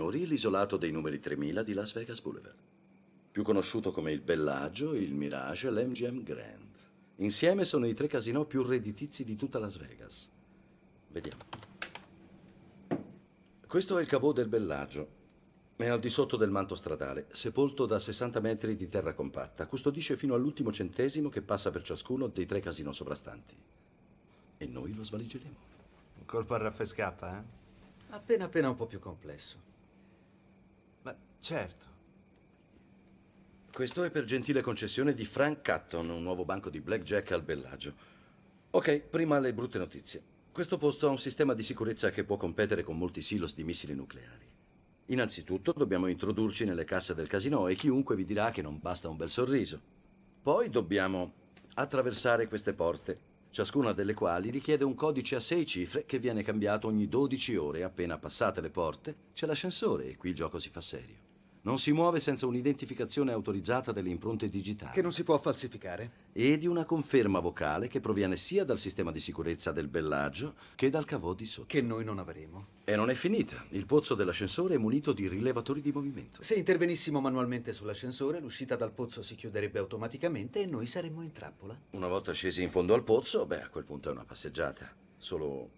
signori l'isolato dei numeri 3000 di Las Vegas Boulevard, più conosciuto come il Bellagio, il Mirage e l'MGM Grand. Insieme sono i tre casinò più redditizi di tutta Las Vegas. Vediamo. Questo è il cavò del Bellagio. È al di sotto del manto stradale, sepolto da 60 metri di terra compatta. Custodisce fino all'ultimo centesimo che passa per ciascuno dei tre casinò sovrastanti. E noi lo svaligeremo. Un colpo a raffescappa, eh? Appena appena un po' più complesso. Certo. Questo è per gentile concessione di Frank Catton, un nuovo banco di blackjack al Bellagio. Ok, prima le brutte notizie. Questo posto ha un sistema di sicurezza che può competere con molti silos di missili nucleari. Innanzitutto dobbiamo introdurci nelle casse del casino e chiunque vi dirà che non basta un bel sorriso. Poi dobbiamo attraversare queste porte, ciascuna delle quali richiede un codice a sei cifre che viene cambiato ogni 12 ore. Appena passate le porte c'è l'ascensore e qui il gioco si fa serio. Non si muove senza un'identificazione autorizzata delle impronte digitali. Che non si può falsificare. E di una conferma vocale che proviene sia dal sistema di sicurezza del bellaggio che dal cavò di sotto. Che noi non avremo. E non è finita. Il pozzo dell'ascensore è munito di rilevatori di movimento. Se intervenissimo manualmente sull'ascensore, l'uscita dal pozzo si chiuderebbe automaticamente e noi saremmo in trappola. Una volta scesi in fondo al pozzo, beh, a quel punto è una passeggiata. Solo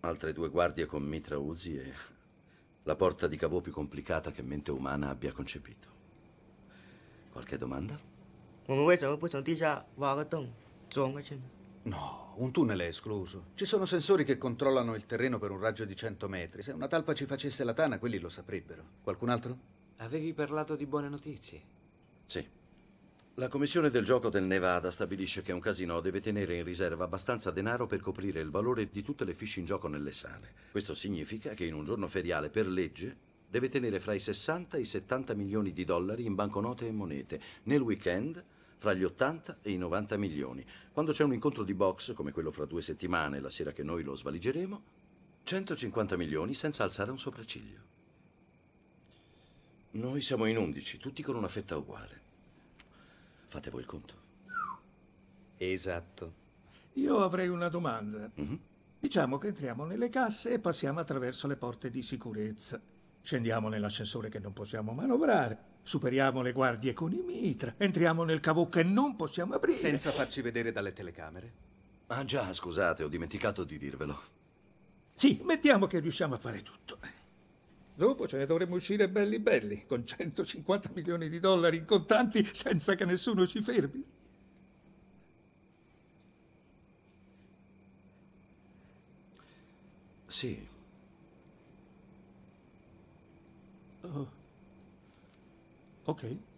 altre due guardie con mitra Uzi e la porta di cavò più complicata che mente umana abbia concepito. Qualche domanda? No, un tunnel è escluso. Ci sono sensori che controllano il terreno per un raggio di 100 metri. Se una talpa ci facesse la tana, quelli lo saprebbero. Qualcun altro? Avevi parlato di buone notizie. Sì. La Commissione del gioco del Nevada stabilisce che un casino deve tenere in riserva abbastanza denaro per coprire il valore di tutte le fiche in gioco nelle sale. Questo significa che in un giorno feriale, per legge, deve tenere fra i 60 e i 70 milioni di dollari in banconote e monete. Nel weekend fra gli 80 e i 90 milioni. Quando c'è un incontro di box, come quello fra due settimane, la sera che noi lo svaligeremo, 150 milioni senza alzare un sopracciglio. Noi siamo in 11, tutti con una fetta uguale. Fate voi il conto. Esatto. Io avrei una domanda. Mm -hmm. Diciamo che entriamo nelle casse e passiamo attraverso le porte di sicurezza. Scendiamo nell'ascensore che non possiamo manovrare. Superiamo le guardie con i mitra. Entriamo nel cavo che non possiamo aprire. Senza farci vedere dalle telecamere. Ah già, scusate, ho dimenticato di dirvelo. Sì, mettiamo che riusciamo a fare tutto. Dopo ce ne dovremmo uscire belli belli, con 150 milioni di dollari in contanti senza che nessuno ci fermi. Sì. Oh. Ok.